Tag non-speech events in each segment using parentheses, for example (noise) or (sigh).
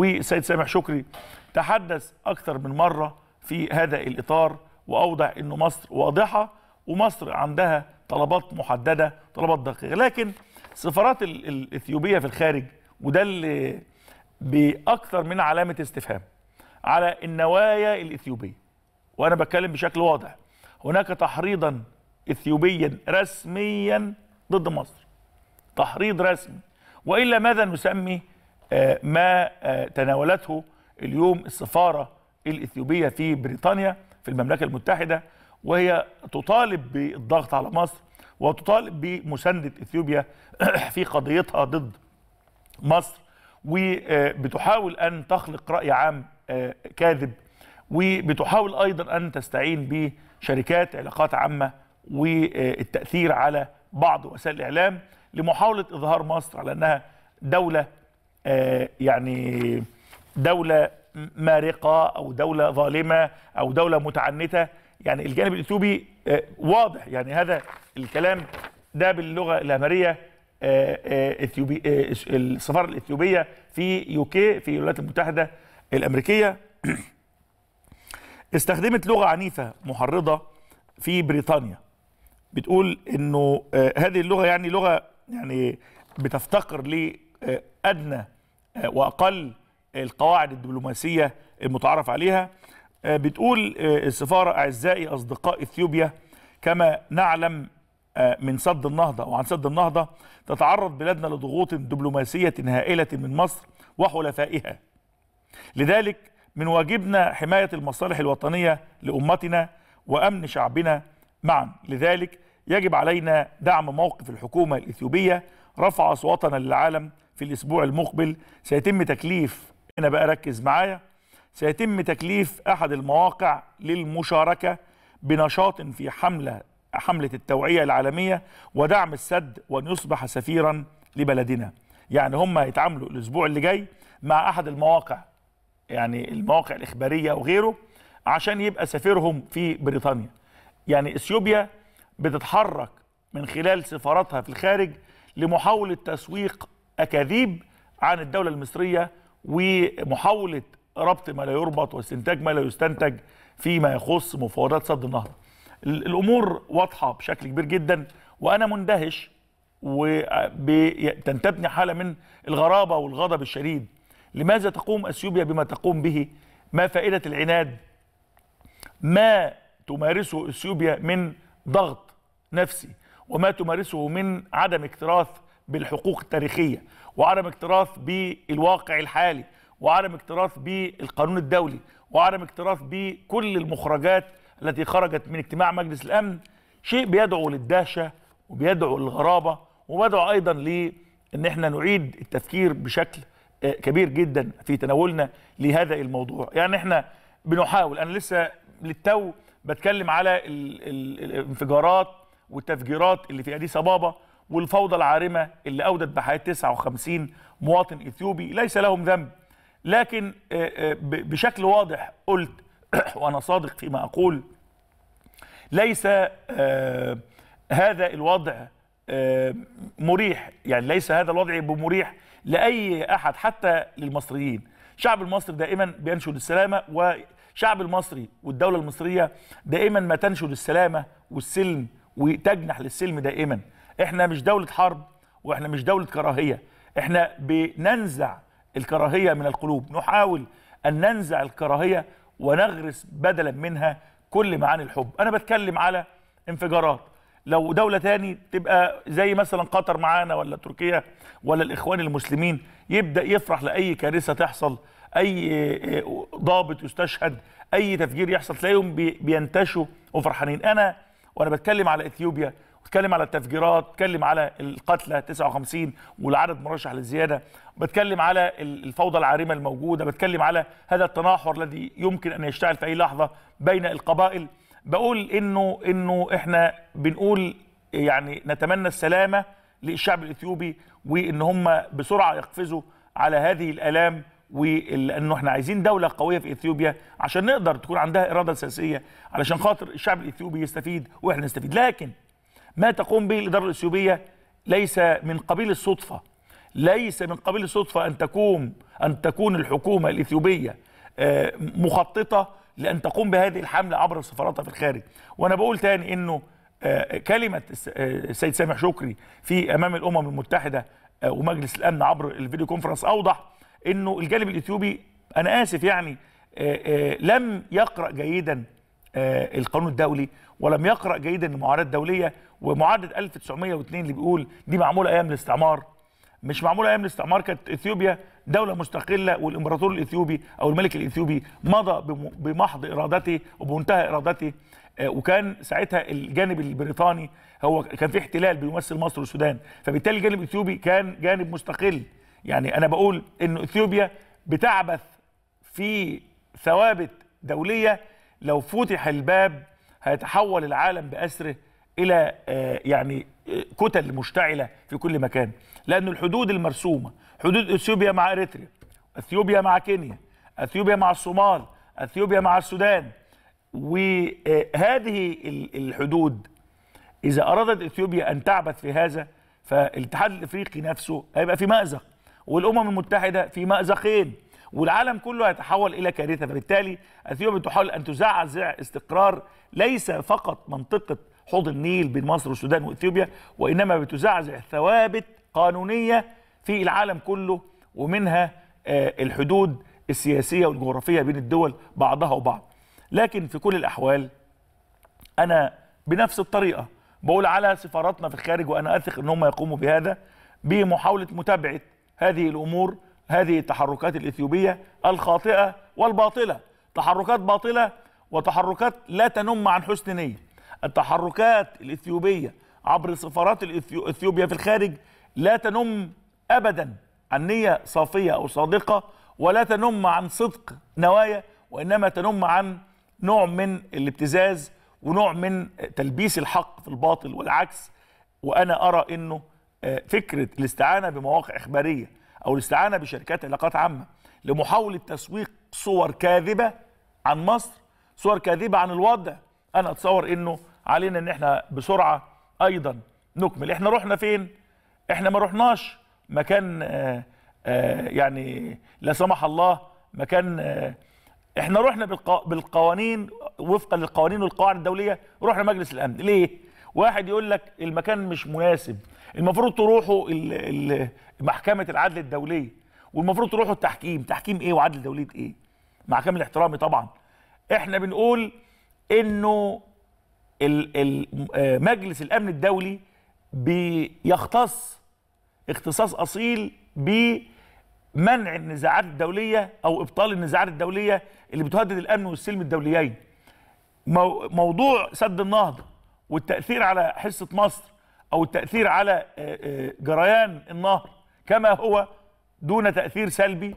والسيد سامح شكري تحدث أكثر من مرة في هذا الإطار وأوضح أنه مصر واضحة ومصر عندها طلبات محددة طلبات دقيقة لكن سفارات الإثيوبية في الخارج وده اللي بأكثر من علامة استفهام على النوايا الإثيوبية وأنا بتكلم بشكل واضح هناك تحريضا إثيوبيا رسميا ضد مصر تحريض رسمي وإلا ماذا نسمي آه، ما آه، تناولته اليوم السفارة الإثيوبية في بريطانيا في المملكة المتحدة وهي تطالب بالضغط على مصر وتطالب بمساندة إثيوبيا (clears throat) في قضيتها ضد مصر وبتحاول أن تخلق رأي عام آه، كاذب وبتحاول أيضا أن تستعين بشركات علاقات عامة والتأثير على بعض وسائل الإعلام لمحاولة إظهار مصر على أنها دولة آه، يعني دوله مارقه او دوله ظالمه او دوله متعنته يعني الجانب الاثيوبي آه، واضح يعني هذا الكلام ده باللغه الامريه آه، اثيوبي السفاره الاثيوبيه في يوكي في الولايات المتحده الامريكيه (clears throat) استخدمت لغه عنيفه محرضه في بريطانيا بتقول انه هذه اللغه يعني لغه يعني بتفتقر لادنى آه، واقل القواعد الدبلوماسيه المتعارف عليها آه، بتقول آه، السفاره اعزائي اصدقاء اثيوبيا كما نعلم من سد النهضه وعن سد النهضه تتعرض بلادنا لضغوط دبلوماسيه هائله من مصر وحلفائها لذلك من واجبنا حمايه المصالح الوطنيه لامتنا وامن شعبنا معا لذلك يجب علينا دعم موقف الحكومة الإثيوبية رفع أصواتنا للعالم في الأسبوع المقبل سيتم تكليف هنا بقى ركز معايا سيتم تكليف أحد المواقع للمشاركة بنشاط في حملة حملة التوعية العالمية ودعم السد وأن يصبح سفيرا لبلدنا يعني هم يتعاملوا الأسبوع اللي جاي مع أحد المواقع يعني المواقع الإخبارية وغيره عشان يبقى سفيرهم في بريطانيا يعني اثيوبيا بتتحرك من خلال سفاراتها في الخارج لمحاولة تسويق أكاذيب عن الدولة المصرية ومحاولة ربط ما لا يربط واستنتاج ما لا يستنتج فيما يخص مفاوضات سد النهضة الأمور واضحة بشكل كبير جدا وأنا مندهش وتنتبني حالة من الغرابة والغضب الشديد لماذا تقوم أثيوبيا بما تقوم به ما فائدة العناد ما تمارسه اثيوبيا من ضغط نفسي وما تمارسه من عدم اكتراث بالحقوق التاريخية وعدم اكتراث بالواقع الحالي وعدم اكتراث بالقانون الدولي وعدم اكتراث بكل المخرجات التي خرجت من اجتماع مجلس الأمن شيء بيدعو للدهشة وبيدعو للغرابة وبيدعو أيضا لأن احنا نعيد التفكير بشكل آه، كبير جدا في تناولنا لهذا الموضوع يعني احنا بنحاول أنا لسه للتو بتكلم على الانفجارات والتفجيرات اللي في اديس ابابا والفوضى العارمه اللي اودت بحياه 59 مواطن اثيوبي ليس لهم ذنب لكن آه، آه، بشكل واضح قلت (clears throat) وانا صادق فيما اقول ليس آه، هذا الوضع مريح يعني ليس هذا الوضع بمريح لاي احد حتى للمصريين الشعب المصري دائما بينشد السلامه و الشعب المصري والدولة المصرية دائما ما تنشد السلامة والسلم وتجنح للسلم دائما احنا مش دولة حرب واحنا مش دولة كراهية احنا بننزع الكراهية من القلوب نحاول أن ننزع الكراهية ونغرس بدلا منها كل معاني الحب أنا بتكلم على انفجارات لو دولة تاني تبقى زي مثلا قطر معانا ولا تركيا ولا الإخوان المسلمين يبدأ يفرح لأي كارثة تحصل اي آه، ضابط يستشهد اي تفجير يحصل تلاقيهم بينتشوا وفرحانين انا وانا بتكلم على اثيوبيا بتكلم على التفجيرات بتكلم على القتلى 59 والعدد مرشح للزياده بتكلم على الفوضى العارمه الموجوده بتكلم على هذا التناحر الذي يمكن ان يشتعل في اي لحظه بين القبائل بقول انه انه احنا بنقول يعني نتمنى السلامه للشعب الاثيوبي وان هم بسرعه يقفزوا على هذه الالام ولانه احنا عايزين دوله قويه في اثيوبيا عشان نقدر تكون عندها اراده سياسيه علشان خاطر الشعب الاثيوبي يستفيد واحنا نستفيد لكن ما تقوم به الاداره الاثيوبيه ليس من قبيل الصدفه ليس من قبيل الصدفه ان تقوم ان تكون الحكومه الاثيوبيه آه، مخططه لان تقوم بهذه الحمله عبر سفاراتها في الخارج وانا بقول تاني انه آه، كلمه آه، السيد سامح شكري في امام الامم المتحده ومجلس الامن عبر الفيديو كونفرنس اوضح انه الجانب الاثيوبي انا اسف يعني آه، آه، لم يقرا جيدا آه، القانون الدولي ولم يقرا جيدا المعاهدات الدوليه ومعاهده 1902 اللي بيقول دي معموله ايام الاستعمار مش معموله ايام الاستعمار كانت اثيوبيا دوله مستقله والامبراطور الاثيوبي او الملك الاثيوبي مضى بمحض ارادته وبمنتهى ارادته وكان ساعتها الجانب البريطاني هو كان في احتلال بيمثل مصر والسودان فبالتالي الجانب الاثيوبي كان جانب مستقل يعني انا بقول ان اثيوبيا بتعبث في ثوابت دوليه لو فتح الباب هيتحول العالم باسره الى آه، يعني آه، كتل مشتعله في كل مكان لان الحدود المرسومه حدود اثيوبيا مع اريتريا اثيوبيا مع كينيا اثيوبيا مع الصومال اثيوبيا مع السودان وهذه الحدود اذا ارادت اثيوبيا ان تعبث في هذا فالاتحاد الافريقي نفسه هيبقى في مازق والامم المتحده في مازقين والعالم كله هيتحول الى كارثه فبالتالي اثيوبيا بتحاول ان تزعزع استقرار ليس فقط منطقه حوض النيل بين مصر والسودان واثيوبيا وانما بتزعزع ثوابت قانونيه في العالم كله ومنها آه، الحدود السياسيه والجغرافيه بين الدول بعضها وبعض لكن في كل الاحوال انا بنفس الطريقه بقول على سفاراتنا في الخارج وانا اثق ان هم يقوموا بهذا بمحاوله متابعه هذه الأمور هذه التحركات الإثيوبية الخاطئة والباطلة تحركات باطلة وتحركات لا تنم عن حسن نية التحركات الإثيوبية عبر سفارات إثيوبيا في الخارج لا تنم أبدا عن نية صافية أو صادقة ولا تنم عن صدق نوايا وإنما تنم عن نوع من الابتزاز ونوع من تلبيس الحق في الباطل والعكس وأنا أرى أنه آه، فكره الاستعانه بمواقع اخباريه او الاستعانه بشركات علاقات عامه لمحاوله تسويق صور كاذبه عن مصر صور كاذبه عن الوضع انا اتصور انه علينا ان احنا بسرعه ايضا نكمل احنا رحنا فين احنا ما رحناش مكان آه، آه، يعني لا سمح الله مكان احنا رحنا بالقوانين وفقا للقوانين والقواعد الدوليه رحنا مجلس الامن ليه واحد يقول لك المكان مش مناسب المفروض تروحوا محكمه العدل الدوليه والمفروض تروحوا التحكيم تحكيم ايه وعدل دوليه ايه مع كامل احترامي طبعا احنا بنقول انه آه، مجلس الامن الدولي بيختص اختصاص اصيل بمنع النزاعات الدوليه او ابطال النزاعات الدوليه اللي بتهدد الامن والسلم الدوليين موضوع سد النهضه والتاثير على حصه مصر او التاثير على آه، آه، جريان النهر كما هو دون تاثير سلبي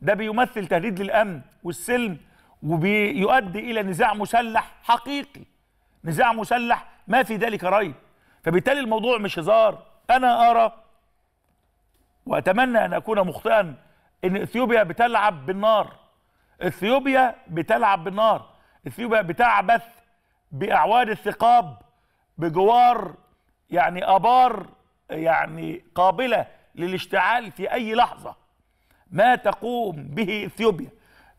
ده بيمثل تهديد للامن والسلم وبيؤدي الى نزاع مسلح حقيقي نزاع مسلح ما في ذلك ريب فبالتالي الموضوع مش هزار انا ارى واتمنى ان اكون مخطئا ان اثيوبيا بتلعب بالنار اثيوبيا بتلعب بالنار اثيوبيا بتعبث باعواد الثقاب بجوار يعني ابار يعني قابله للاشتعال في اي لحظه ما تقوم به اثيوبيا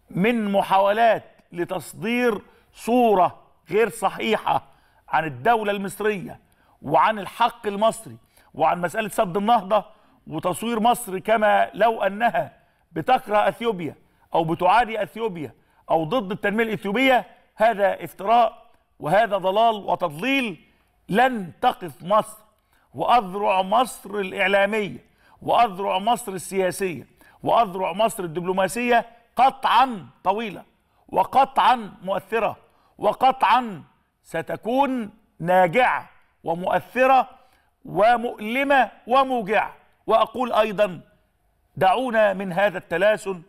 من محاولات لتصدير صوره غير صحيحه عن الدوله المصريه وعن الحق المصري وعن مساله سد النهضه وتصوير مصر كما لو انها بتكره اثيوبيا او بتعادي اثيوبيا او ضد التنميه الاثيوبيه هذا افتراء وهذا ضلال وتضليل لن تقف مصر واذرع مصر الاعلاميه واذرع مصر السياسيه واذرع مصر الدبلوماسيه قطعا طويله وقطعا مؤثره وقطعا ستكون ناجعه ومؤثره ومؤلمه وموجعه واقول ايضا دعونا من هذا التلاسن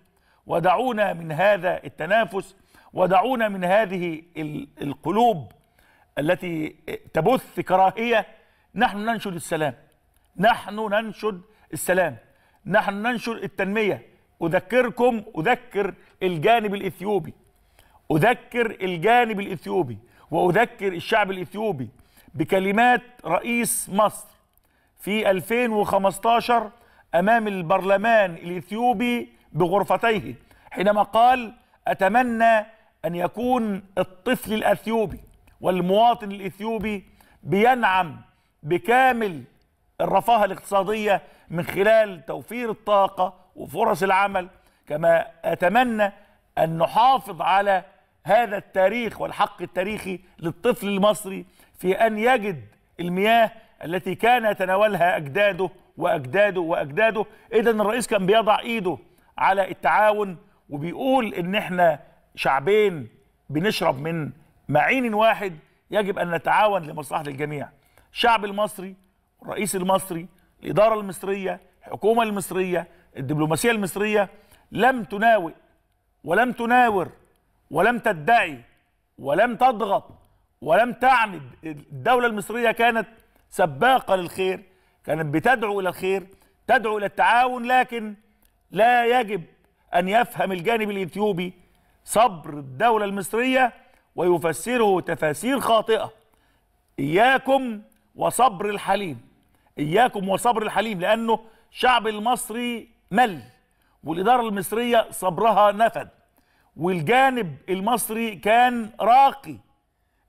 ودعونا من هذا التنافس ودعونا من هذه القلوب التي تبث كراهية نحن ننشد السلام نحن ننشد السلام نحن ننشد التنمية أذكركم أذكر الجانب الإثيوبي أذكر الجانب الإثيوبي وأذكر الشعب الإثيوبي بكلمات رئيس مصر في 2015 أمام البرلمان الإثيوبي بغرفتيه حينما قال أتمنى أن يكون الطفل الأثيوبي والمواطن الإثيوبي بينعم بكامل الرفاهة الاقتصادية من خلال توفير الطاقة وفرص العمل كما أتمنى أن نحافظ على هذا التاريخ والحق التاريخي للطفل المصري في أن يجد المياه التي كان يتناولها أجداده وأجداده وأجداده إذا الرئيس كان بيضع إيده على التعاون وبيقول إن إحنا شعبين بنشرب من معين واحد يجب أن نتعاون لمصلحة الجميع الشعب المصري الرئيس المصري الإدارة المصرية الحكومة المصرية الدبلوماسية المصرية لم تناوئ ولم تناور ولم تدعي ولم تضغط ولم تعند الدولة المصرية كانت سباقة للخير كانت بتدعو إلى الخير تدعو إلى التعاون لكن لا يجب أن يفهم الجانب الإثيوبي صبر الدولة المصرية ويفسره تفاسير خاطئة إياكم وصبر الحليم إياكم وصبر الحليم لأنه الشعب المصري مل والإدارة المصرية صبرها نفد والجانب المصري كان راقي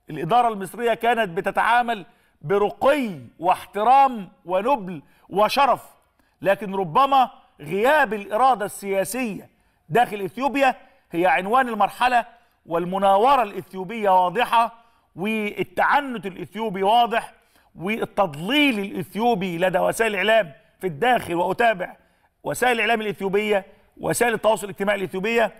الإدارة المصرية كانت بتتعامل برقي واحترام ونبل وشرف لكن ربما غياب الإرادة السياسية داخل إثيوبيا هي عنوان المرحلة والمناورة الإثيوبية واضحة والتعنت الإثيوبي واضح والتضليل الإثيوبي لدى وسائل الإعلام في الداخل وأتابع وسائل الإعلام الإثيوبية وسائل التواصل الاجتماعي الإثيوبية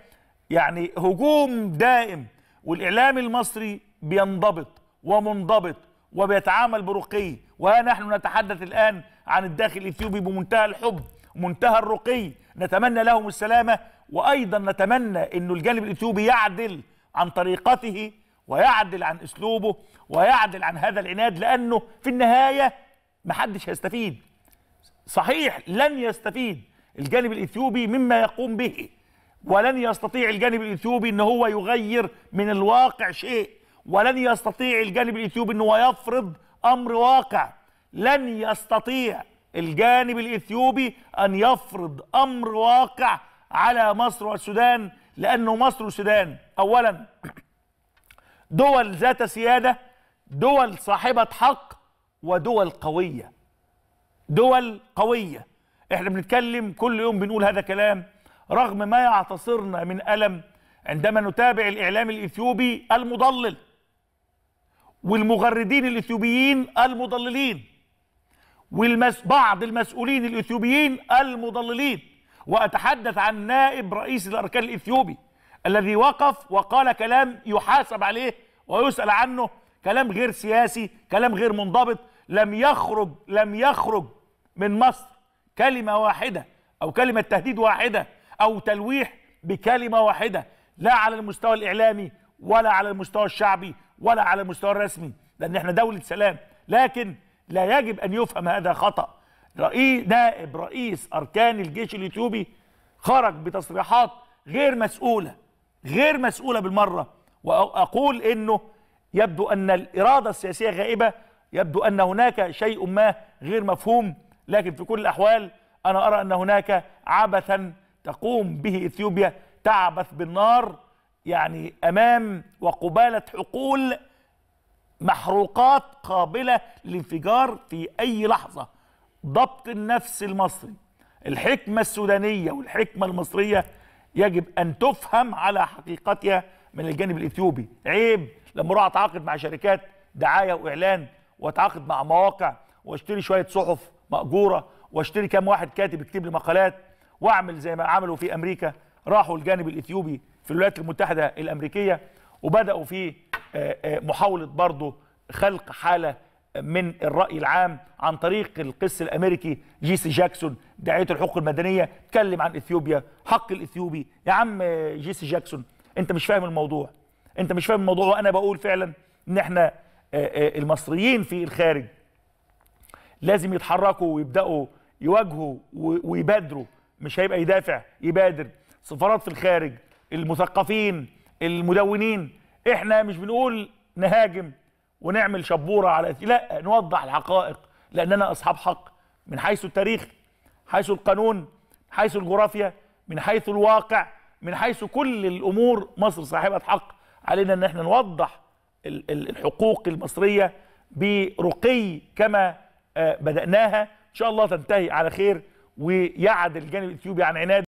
يعني هجوم دائم والإعلام المصري بينضبط ومنضبط وبيتعامل برقي وها نحن نتحدث الآن عن الداخل الإثيوبي بمنتهى الحب منتهى الرقي نتمنى لهم السلامة وأيضا نتمنى أن الجانب الإثيوبي يعدل عن طريقته ويعدل عن اسلوبه ويعدل عن هذا العناد لانه في النهايه محدش هيستفيد صحيح لن يستفيد الجانب الاثيوبي مما يقوم به ولن يستطيع الجانب الاثيوبي ان هو يغير من الواقع شيء ولن يستطيع الجانب الاثيوبي ان هو يفرض امر واقع لن يستطيع الجانب الاثيوبي ان يفرض امر واقع على مصر والسودان لأنه مصر والسودان أولا دول ذات سيادة دول صاحبة حق ودول قوية دول قوية احنا بنتكلم كل يوم بنقول هذا كلام رغم ما يعتصرنا من ألم عندما نتابع الإعلام الإثيوبي المضلل والمغردين الإثيوبيين المضللين والمس بعض المسؤولين الإثيوبيين المضللين وأتحدث عن نائب رئيس الأركان الإثيوبي الذي وقف وقال كلام يحاسب عليه ويسأل عنه كلام غير سياسي كلام غير منضبط لم يخرج لم يخرج من مصر كلمة واحدة أو كلمة تهديد واحدة أو تلويح بكلمة واحدة لا على المستوى الإعلامي ولا على المستوى الشعبي ولا على المستوى الرسمي لأن احنا دولة سلام لكن لا يجب أن يفهم هذا خطأ رئيس نائب رئيس أركان الجيش الإثيوبي خرج بتصريحات غير مسؤولة غير مسؤولة بالمرة وأقول أنه يبدو أن الإرادة السياسية غائبة يبدو أن هناك شيء ما غير مفهوم لكن في كل الأحوال أنا أرى أن هناك عبثا تقوم به إثيوبيا تعبث بالنار يعني أمام وقبالة حقول محروقات قابلة للانفجار في أي لحظة ضبط النفس المصري الحكمة السودانية والحكمة المصرية يجب أن تفهم على حقيقتها من الجانب الإثيوبي عيب لما أروح أتعاقد مع شركات دعاية وإعلان وأتعاقد مع مواقع وأشتري شوية صحف مأجورة وأشتري كام واحد كاتب يكتب لي مقالات وأعمل زي ما عملوا في أمريكا راحوا الجانب الإثيوبي في الولايات المتحدة الأمريكية وبدأوا في آه، آه، محاولة برضه خلق حالة من الرأي العام عن طريق القس الأمريكي جيسي جاكسون داعية الحقوق المدنية اتكلم عن إثيوبيا حق الإثيوبي يا عم جيسي جاكسون أنت مش فاهم الموضوع أنت مش فاهم الموضوع وأنا بقول فعلا إن إحنا آه، آه، المصريين في الخارج لازم يتحركوا ويبدأوا يواجهوا ويبادروا مش هيبقى يدافع يبادر سفارات في الخارج المثقفين المدونين احنا مش بنقول نهاجم ونعمل شبوره على لا نوضح الحقائق لاننا اصحاب حق من حيث التاريخ حيث القانون حيث الجغرافيا من حيث الواقع من حيث كل الامور مصر صاحبه حق علينا ان احنا نوضح الحقوق المصريه برقي كما آه، بداناها ان شاء الله تنتهي على خير ويعد الجانب الاثيوبي عن عناد